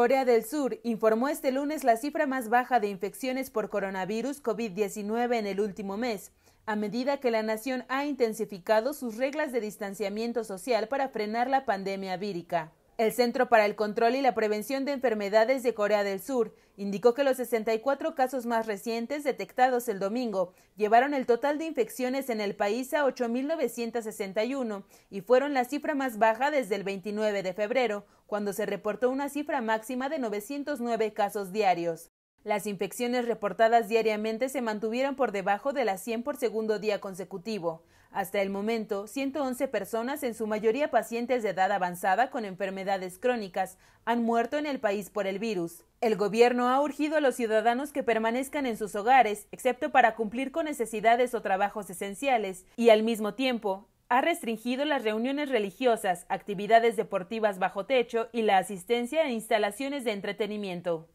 Corea del Sur informó este lunes la cifra más baja de infecciones por coronavirus COVID-19 en el último mes, a medida que la nación ha intensificado sus reglas de distanciamiento social para frenar la pandemia vírica. El Centro para el Control y la Prevención de Enfermedades de Corea del Sur indicó que los 64 casos más recientes detectados el domingo llevaron el total de infecciones en el país a 8.961 y fueron la cifra más baja desde el 29 de febrero, cuando se reportó una cifra máxima de 909 casos diarios. Las infecciones reportadas diariamente se mantuvieron por debajo de las 100 por segundo día consecutivo. Hasta el momento, 111 personas, en su mayoría pacientes de edad avanzada con enfermedades crónicas, han muerto en el país por el virus. El gobierno ha urgido a los ciudadanos que permanezcan en sus hogares, excepto para cumplir con necesidades o trabajos esenciales, y al mismo tiempo ha restringido las reuniones religiosas, actividades deportivas bajo techo y la asistencia a instalaciones de entretenimiento.